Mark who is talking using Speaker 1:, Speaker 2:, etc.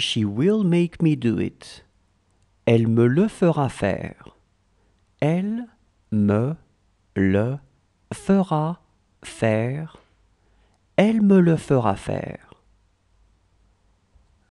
Speaker 1: She will make me do it. Elle me le fera
Speaker 2: faire. Elle me le fera faire. Elle me le fera faire.